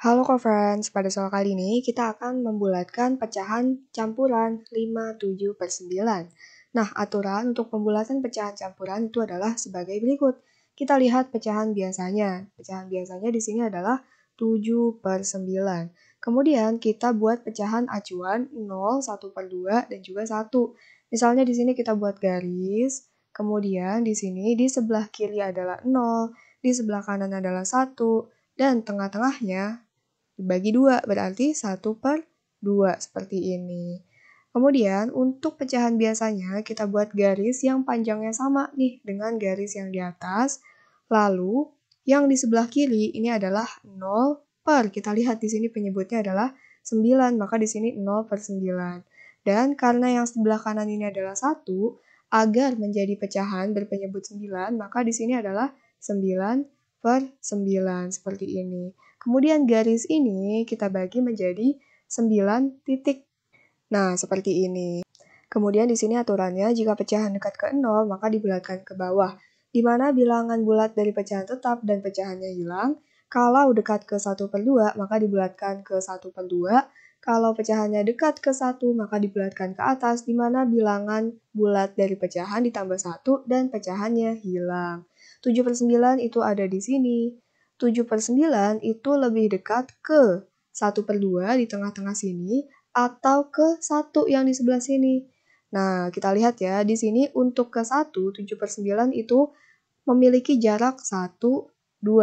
Halo co-friends, pada soal kali ini kita akan membulatkan pecahan campuran 5, 7 per 9. Nah, aturan untuk pembulatan pecahan campuran itu adalah sebagai berikut. Kita lihat pecahan biasanya. Pecahan biasanya di sini adalah 7 per 9. Kemudian kita buat pecahan acuan 0, 1 per 2, dan juga 1. Misalnya di sini kita buat garis, kemudian di sini di sebelah kiri adalah 0, di sebelah kanan adalah 1, dan tengah-tengahnya dibagi dua berarti satu per dua seperti ini. Kemudian untuk pecahan biasanya kita buat garis yang panjangnya sama nih dengan garis yang di atas. Lalu yang di sebelah kiri ini adalah 0 per. Kita lihat di sini penyebutnya adalah 9, maka di sini 0 per 9. Dan karena yang sebelah kanan ini adalah 1, agar menjadi pecahan berpenyebut 9, maka di sini adalah 9 per 9 seperti ini. Kemudian garis ini kita bagi menjadi 9 titik. Nah, seperti ini. Kemudian di sini aturannya jika pecahan dekat ke 0 maka dibulatkan ke bawah. Di mana bilangan bulat dari pecahan tetap dan pecahannya hilang. Kalau dekat ke 1 per 2 maka dibulatkan ke 1 per 2. Kalau pecahannya dekat ke satu, maka dibulatkan ke atas, di mana bilangan bulat dari pecahan ditambah satu dan pecahannya hilang. 7 per 9 itu ada di sini. 7 per 9 itu lebih dekat ke 1 per 2 di tengah-tengah sini atau ke 1 yang di sebelah sini. Nah, kita lihat ya, di sini untuk ke 1, 7 per 9 itu memiliki jarak 1, 2.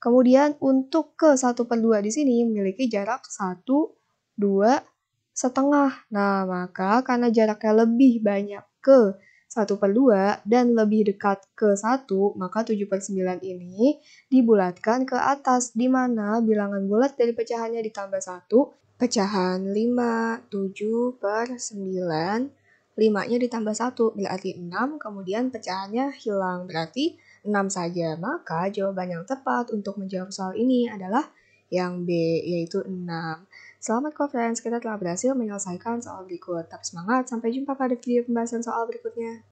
Kemudian untuk ke 1 per 2 di sini memiliki jarak 1, 2. 2 setengah. Nah, maka karena jaraknya lebih banyak ke 1 per 2 dan lebih dekat ke 1, maka 7 per 9 ini dibulatkan ke atas, di mana bilangan bulat dari pecahannya ditambah 1, pecahan 5, 7 per 9, 5-nya ditambah 1, berarti 6, kemudian pecahannya hilang, berarti 6 saja. Maka jawaban yang tepat untuk menjawab soal ini adalah yang B yaitu 6. Selamat friends, kita telah berhasil menyelesaikan soal berikut. Tetap semangat, sampai jumpa pada video pembahasan soal berikutnya.